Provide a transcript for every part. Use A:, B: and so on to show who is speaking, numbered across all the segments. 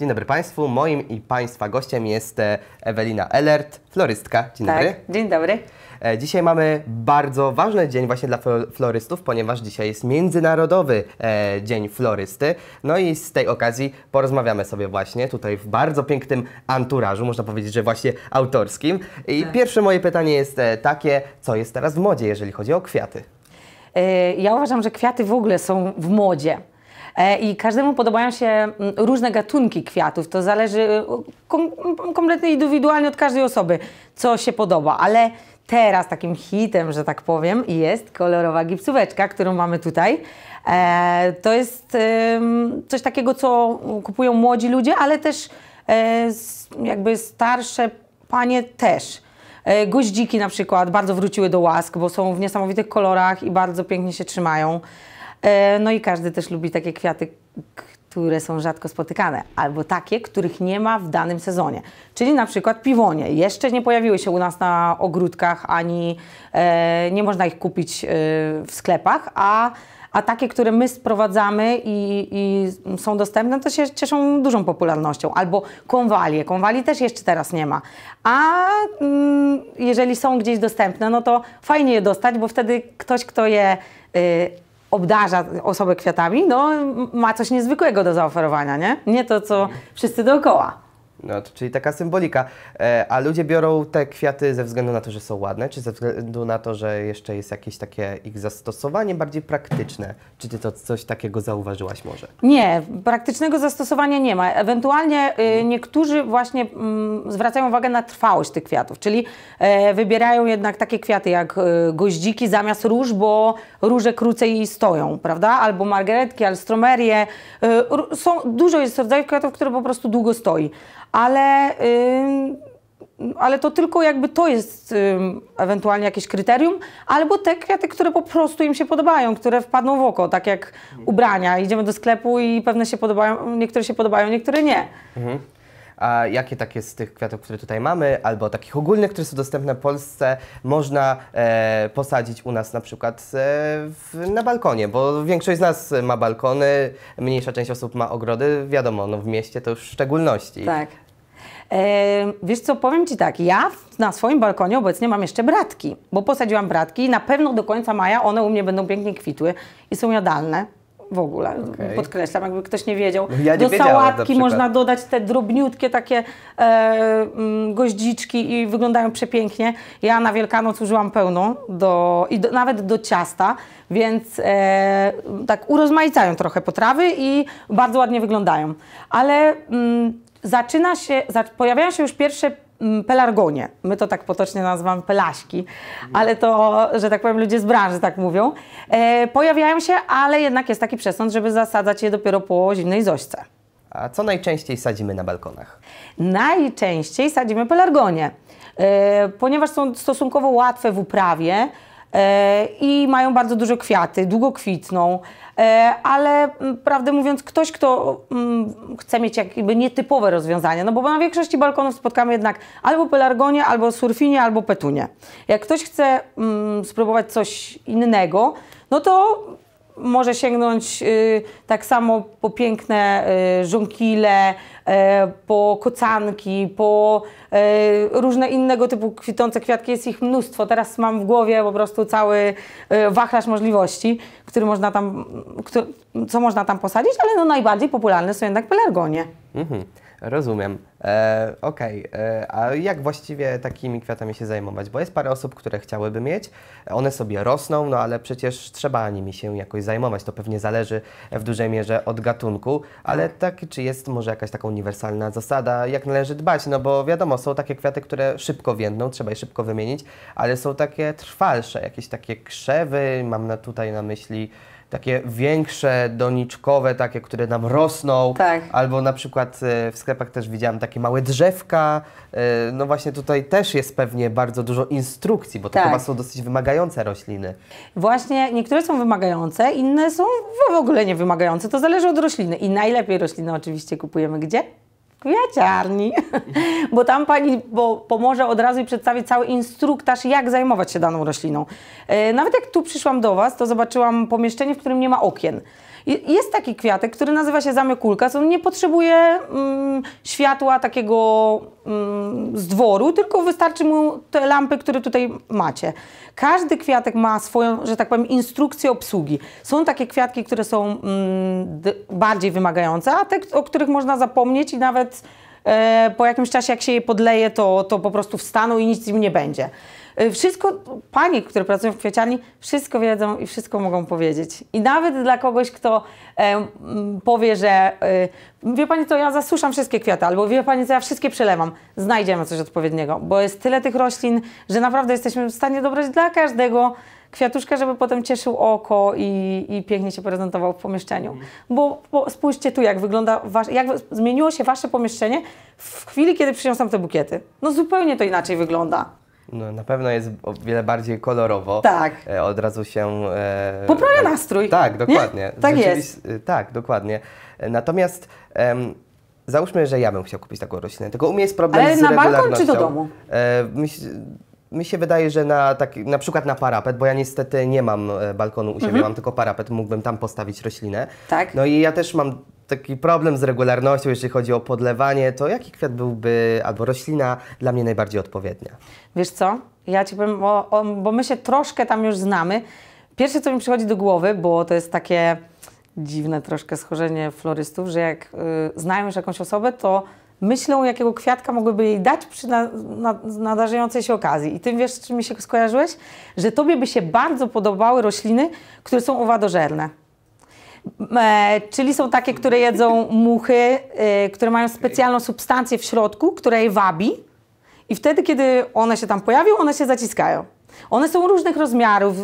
A: Dzień dobry Państwu. Moim i Państwa gościem jest e, Ewelina Elert, florystka. Dzień tak, dobry. Dzień dobry. E, dzisiaj mamy bardzo ważny dzień właśnie dla florystów, ponieważ dzisiaj jest Międzynarodowy e, Dzień Florysty. No i z tej okazji porozmawiamy sobie właśnie tutaj w bardzo pięknym anturażu, można powiedzieć, że właśnie autorskim. I tak. pierwsze moje pytanie jest takie, co jest teraz w modzie, jeżeli chodzi o kwiaty?
B: Ja uważam, że kwiaty w ogóle są w modzie. E, I każdemu podobają się mm, różne gatunki kwiatów. To zależy y, kompletnie indywidualnie od każdej osoby, co się podoba. Ale teraz takim hitem, że tak powiem, jest kolorowa gipsóweczka, którą mamy tutaj. E, to jest coś takiego, co kupują młodzi ludzie, ale też e, jakby starsze panie też. Goździki na przykład bardzo wróciły do łask, bo są w niesamowitych kolorach i bardzo pięknie się trzymają. E, no i każdy też lubi takie kwiaty, które są rzadko spotykane, albo takie, których nie ma w danym sezonie. Czyli na przykład piwonie. Jeszcze nie pojawiły się u nas na ogródkach, ani e, nie można ich kupić e, w sklepach, a, a takie, które my sprowadzamy i, i, są dostępne, to się cieszą dużą popularnością. Albo konwalie. Konwali też jeszcze teraz nie ma. A mm, jeżeli są gdzieś dostępne, no to fajnie je dostać, bo wtedy ktoś, kto je... Y, obdarza osobę kwiatami, no ma coś niezwykłego do zaoferowania, nie? Nie to, co wszyscy dookoła.
A: No, czyli taka symbolika. E, a ludzie biorą te kwiaty ze względu na to, że są ładne, czy ze względu na to, że jeszcze jest jakieś takie ich zastosowanie bardziej praktyczne? Czy ty to coś takiego zauważyłaś może?
B: Nie, praktycznego zastosowania nie ma. Ewentualnie y, mhm. niektórzy właśnie y, zwracają uwagę na trwałość tych kwiatów, czyli y, wybierają jednak takie kwiaty jak y, goździki zamiast róż, bo róże krócej stoją, prawda? Albo margaretki, alstromerie. Y, są, dużo jest rodzajów kwiatów, które po prostu długo stoi ale, ale to tylko jakby to jest ewentualnie jakieś kryterium, albo te kwiaty, które po prostu im się podobają, które wpadną w oko, tak jak ubrania. Idziemy do sklepu i pewne się podobają, niektóre się podobają, niektóre nie.
A: Mhm a jakie takie z tych kwiatów, które tutaj mamy, albo takich ogólnych, które są dostępne w Polsce, można e, posadzić u nas na przykład e, w, na balkonie, bo większość z nas ma balkony, mniejsza część osób ma ogrody, wiadomo, no w mieście to już w szczególności. Tak.
B: E, wiesz co, powiem Ci tak, ja na swoim balkonie obecnie mam jeszcze bratki, bo posadziłam bratki i na pewno do końca maja one u mnie będą pięknie kwitły i są jadalne w ogóle. Okay. Podkreślam, jakby ktoś nie wiedział. No ja nie Do sałatki można dodać te drobniutkie takie e, mm, goździczki i wyglądają przepięknie. Ja na Wielkanoc użyłam pełną do, i do, nawet do ciasta, więc e, tak urozmaicają trochę potrawy i bardzo ładnie wyglądają. Ale mm, zaczyna się, za, pojawiają się już pierwsze pelargonie. My to tak potocznie nazywamy pelaśki, ale to, że tak powiem, ludzie z branży tak mówią. E, pojawiają się, ale jednak jest taki przesąd, żeby zasadzać je dopiero po zimnej zośce. A co
A: najczęściej sadzimy na balkonach?
B: Najczęściej sadzimy pelargonie, e, ponieważ są stosunkowo łatwe w uprawie. E, i mają bardzo dużo kwiaty, długo kwitną, e, ale prawdę mówiąc, ktoś, kto chce mieć jakby nietypowe rozwiązania, no bo na większości balkonów spotkamy jednak albo pelargonie, albo surfinie, albo petunie. Jak ktoś chce spróbować coś innego, no to może sięgnąć y, tak samo po piękne y, żonkile, y, po kocanki, po y, różne innego typu kwitące kwiatki. Jest ich mnóstwo. Teraz mam w głowie po prostu cały y, wachlarz możliwości, który można tam, co można tam posadzić, ale no najbardziej popularne są jednak pelargonie.
A: Mhm. Rozumiem. E, Okej, okay. E, a jak właściwie takimi kwiatami się zajmować? Bo jest parę osób, które chciałyby mieć, one sobie rosną, no ale przecież trzeba nimi się jakoś zajmować. To pewnie zależy w dużej mierze od gatunku, ale tak. tak, czy jest może jakaś taka uniwersalna zasada, jak należy dbać? No bo wiadomo, są takie kwiaty, które szybko więdną, trzeba je szybko wymienić, ale są takie trwalsze, jakieś takie krzewy, mam na, tutaj na myśli takie większe, doniczkowe, takie, które nam rosną. Tak. Albo na przykład e, w sklepach też widziałam takie małe drzewka. E, no właśnie tutaj też jest pewnie bardzo dużo instrukcji, bo to tak. chyba są dosyć wymagające rośliny.
B: Właśnie niektóre są wymagające, inne są w ogóle niewymagające. To zależy od rośliny. I najlepiej rośliny oczywiście kupujemy gdzie? kwiaciarni, bo tam pani bo pomoże od razu i przedstawi cały instruktaż, jak zajmować się daną rośliną. E, nawet jak tu przyszłam do Was, to zobaczyłam pomieszczenie, w którym nie ma okien. Jest taki kwiatek, który nazywa się zamiokulka, co on nie potrzebuje mm, światła takiego mm, z dworu, tylko wystarczy mu te lampy, które tutaj macie. Każdy kwiatek ma swoją, że tak powiem, instrukcję obsługi. Są takie kwiatki, które są mm, bardziej wymagające, a te, o których można zapomnieć i nawet E, po jakimś czasie, jak się je podleje, to, to po prostu wstaną i nic im nie będzie. E, wszystko, panie, które pracują w kwieciarni, wszystko wiedzą i wszystko mogą powiedzieć. I nawet dla kogoś, kto e, powie, że e, wie pani, to ja zasuszam wszystkie kwiaty, albo wie pani, co ja wszystkie przelewam, znajdziemy coś odpowiedniego, bo jest tyle tych roślin, że naprawdę jesteśmy w stanie dobrać dla każdego kwiatuszka, żeby potem cieszył oko i, i pięknie się prezentował w pomieszczeniu. Mhm. Bo, bo spójrzcie tu, jak wygląda, wasz, jak zmieniło się wasze pomieszczenie w chwili, kiedy przyniosłam te bukiety. No zupełnie to inaczej wygląda.
A: No, na pewno jest o wiele bardziej kolorowo. Tak. E, od razu się. E, Poprawia e, nastrój. Tak, dokładnie. Nie? Tak jest. E, tak, dokładnie. E, natomiast em, załóżmy, że ja bym chciał kupić taką roślinę. Tylko u mnie jest problem Ale z na balkon czy do domu? E, myśl, mi się wydaje, że na, tak, na przykład na parapet, bo ja niestety nie mam e, balkonu u siebie, mhm. mam tylko parapet, mógłbym tam postawić roślinę. Tak. No i ja też mam taki problem z regularnością, jeśli chodzi o podlewanie, to jaki kwiat byłby albo roślina dla mnie najbardziej odpowiednia? Wiesz
B: co? Ja ci powiem, bo, bo my się troszkę tam już znamy. Pierwsze, co mi przychodzi do głowy, bo to jest takie dziwne troszkę schorzenie florystów, że jak y, znają już jakąś osobę, to myślą, jakiego kwiatka mogłyby jej dać przy na, na, nadarzającej się okazji. I tym wiesz, czy czym mi się skojarzyłeś? Że tobie by się bardzo podobały rośliny, które są owadożerne. E, czyli są takie, które jedzą muchy, e, które mają specjalną substancję w środku, która je wabi. I wtedy, kiedy one się tam pojawią, one się zaciskają. One są różnych rozmiarów, y,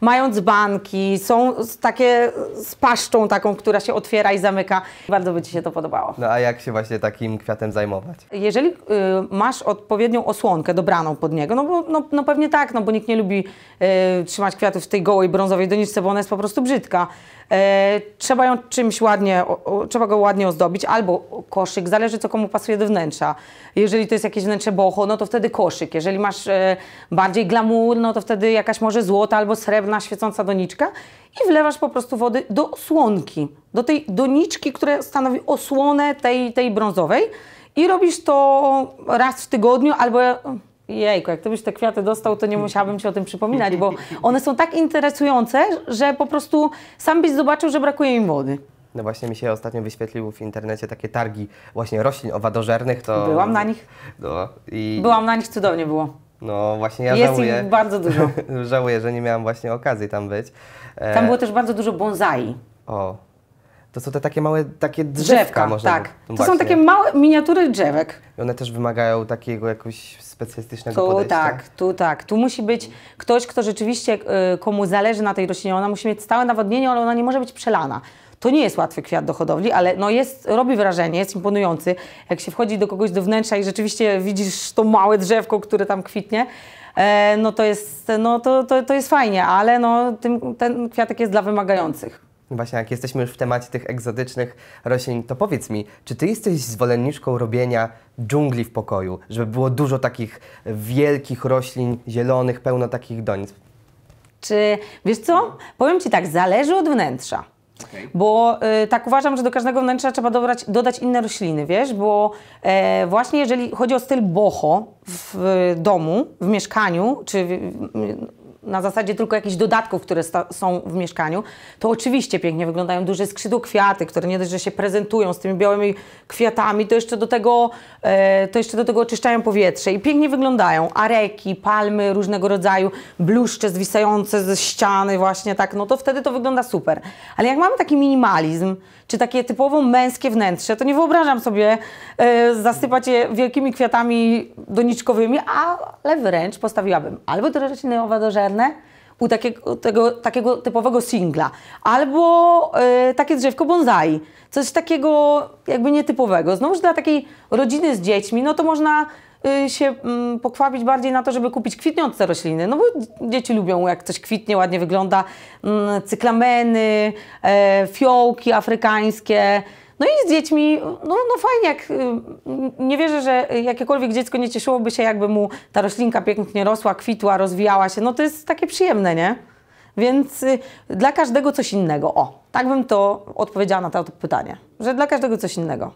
B: mają dzbanki, są takie z paszczą taką, która się otwiera i zamyka. Bardzo by Ci się to podobało.
A: No a jak się właśnie takim kwiatem zajmować?
B: Jeżeli y, masz odpowiednią osłonkę dobraną pod niego, no, bo, no, no pewnie tak, no bo nikt nie lubi y, trzymać kwiatów w tej gołej brązowej doniczce, bo ona jest po prostu brzydka. E, trzeba ją czymś ładnie, trzeba go ładnie ozdobić, albo koszyk, zależy co komu pasuje do wnętrza. Jeżeli to jest jakieś wnętrze boho, no to wtedy koszyk. Jeżeli masz e, bardziej glamour, no to wtedy jakaś może złota albo srebrna świecąca doniczka i wlewasz po prostu wody do słonki, do tej doniczki, która stanowi osłonę tej, tej brązowej i robisz to raz w tygodniu albo... Jejku, jak gdybyś te kwiaty dostał, to nie musiałabym Ci o tym przypominać, bo one są tak interesujące, że po prostu sam byś zobaczył, że brakuje im wody.
A: No właśnie mi się ostatnio wyświetliły w internecie takie targi właśnie roślin owadożernych, to... Byłam na nich. No, i... Byłam
B: na nich, cudownie było.
A: No właśnie ja Jest żałuję. Jest bardzo dużo. żałuję, że nie miałam właśnie okazji tam być. E... Tam było też bardzo dużo bonsai. O. To są te takie małe, takie drzewka, drzewka można tak. By, no to są takie
B: małe miniatury drzewek.
A: I one też wymagają takiego jakoś specjalistycznego tu, podejścia.
B: Tak, tu tak. Tu musi być ktoś, kto rzeczywiście, y, komu zależy na tej roślinie. Ona musi mieć stałe nawodnienie, ale ona nie może być przelana. To nie jest łatwy kwiat do hodowli, ale no jest, robi wrażenie, jest imponujący. Jak się wchodzi do kogoś do wnętrza i rzeczywiście widzisz to małe drzewko, które tam kwitnie, e, no to jest, no to, to, to jest fajnie, ale no, tym, ten kwiatek jest dla
A: wymagających. Właśnie, jak jesteśmy już w temacie tych egzotycznych roślin, to powiedz mi, czy ty jesteś zwolenniczką robienia dżungli w pokoju, żeby było dużo takich wielkich roślin zielonych, pełno takich donic?
B: Czy wiesz co? Powiem ci tak, zależy od wnętrza. Okay. Bo y, tak uważam, że do każdego wnętrza trzeba dobrać, dodać inne rośliny, wiesz, bo e, właśnie jeżeli chodzi o styl boho w, w domu, w mieszkaniu, czy w, na zasadzie tylko jakichś dodatków, które są w mieszkaniu, to oczywiście pięknie wyglądają duże skrzydło kwiaty, które nie dość, że się prezentują z tymi białymi kwiatami, to jeszcze do tego, e, to jeszcze do tego oczyszczają powietrze i pięknie wyglądają. Areki, palmy różnego rodzaju, bluszcze zwisające ze ściany właśnie tak, no to wtedy to wygląda super. Ale jak mamy taki minimalizm, czy takie typowo męskie wnętrze, to nie wyobrażam sobie e, zasypać je wielkimi kwiatami doniczkowymi, ale wręcz postawiłabym albo do dożerne, u takiego, tego, takiego typowego singla, albo y, takie drzewko bonsai, coś takiego jakby nietypowego. Znowuż dla takiej rodziny z dziećmi, no to można y, się y, bardziej na to, żeby kupić kwitniące rośliny, no bo dzieci lubią jak coś kwitnie, ładnie wygląda, mm, cyklameny, e, fiołki afrykańskie, no i z dziećmi, no, no fajnie, jak y, nie wierzę, że jakiekolwiek dziecko nie cieszyłoby się, jakby mu ta roślinka pięknie rosła, kwitła, rozwijała się. No to jest takie przyjemne, nie? Więc y, dla każdego coś innego. O, tak bym to odpowiedziała na to pytanie, że dla każdego coś innego.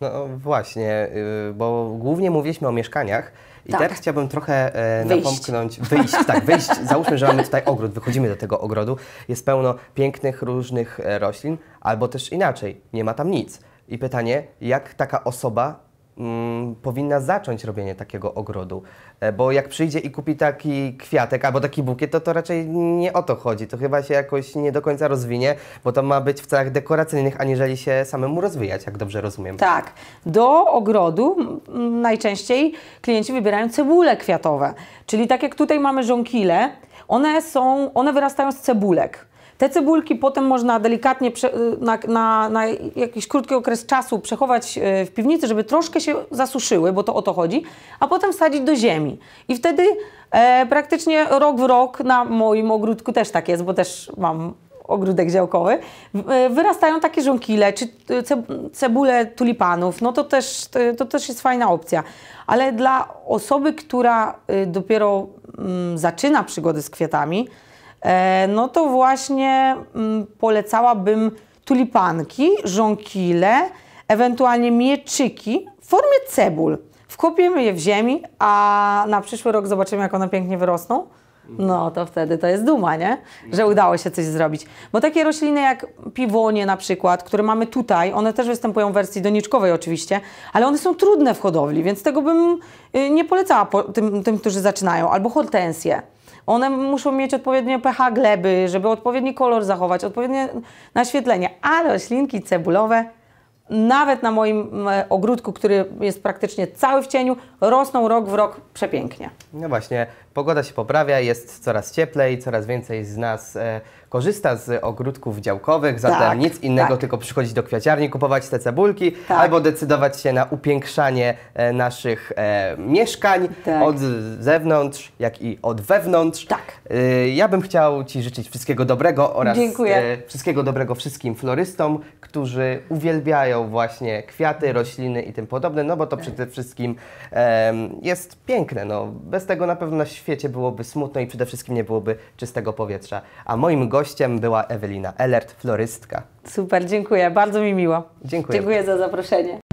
A: No właśnie, y, bo głównie mówiliśmy o mieszkaniach. I tak. teraz chciałbym trochę e, wyjść. napomknąć, wyjść, tak, wyjść. Załóżmy, że mamy tutaj ogród, wychodzimy do tego ogrodu, jest pełno pięknych, różnych e, roślin, albo też inaczej, nie ma tam nic. I pytanie, jak taka osoba Mm, powinna zacząć robienie takiego ogrodu. E, bo jak przyjdzie i kupi taki kwiatek albo taki bukiet, to to raczej nie o to chodzi. To chyba się jakoś nie do końca rozwinie, bo to ma być w celach dekoracyjnych, aniżeli się samemu rozwijać, jak dobrze rozumiem. Tak.
B: Do ogrodu najczęściej klienci wybierają cebule kwiatowe. Czyli tak jak tutaj mamy żonkile, one, są, one wyrastają z cebulek. Te cebulki potem można delikatnie y, na, na, na, jakiś krótki okres czasu przechować y, w piwnicy, żeby troszkę się zasuszyły, bo to o to chodzi, a potem wsadzić do ziemi. I wtedy e, praktycznie rok w rok na moim ogródku też tak jest, bo też mam ogródek działkowy, e, wyrastają takie żonkile, czy y, cebule tulipanów, no to też, to też jest fajna opcja. Ale dla osoby, która dopiero mm, zaczyna przygody z kwiatami, E, no to właśnie mm, polecałabym tulipanki, żonkile, ewentualnie mieczyki w formie cebul. Wkopiemy je w ziemi, a na przyszły rok zobaczymy, jak one pięknie wyrosną. No to wtedy to jest duma, nie? Że udało się coś zrobić. Bo takie rośliny jak piwonie na przykład, które mamy tutaj, one też występują w wersji doniczkowej oczywiście, ale one są trudne w hodowli, więc tego bym y, nie polecała tym, tym którzy zaczynają. Albo hortensje. One muszą mieć odpowiednie pH gleby, żeby odpowiedni kolor zachować, odpowiednie naświetlenie. Ale roślinki cebulowe, nawet na moim e, ogródku, który jest praktycznie cały w cieniu, rosną rok w rok przepięknie.
A: No właśnie, pogoda się poprawia, jest coraz cieplej, coraz więcej z nas e, korzysta z ogródków działkowych, zatem tak, nic innego, tak. tylko przychodzić do kwiaciarni, kupować te cebulki tak. albo decydować się na upiększanie e, naszych e, mieszkań tak. od zewnątrz, jak i od wewnątrz. Tak. E, ja bym chciał Ci życzyć wszystkiego dobrego oraz e, wszystkiego dobrego wszystkim florystom, którzy uwielbiają właśnie kwiaty, mhm. rośliny i tym podobne, no bo to tak. przede wszystkim jest piękne. No. Bez tego na pewno na świecie byłoby smutno i przede wszystkim nie byłoby czystego powietrza. A moim gościem była Ewelina Elert, florystka.
B: Super, dziękuję, bardzo mi miło.
A: Dziękuję. Dziękuję
B: za zaproszenie.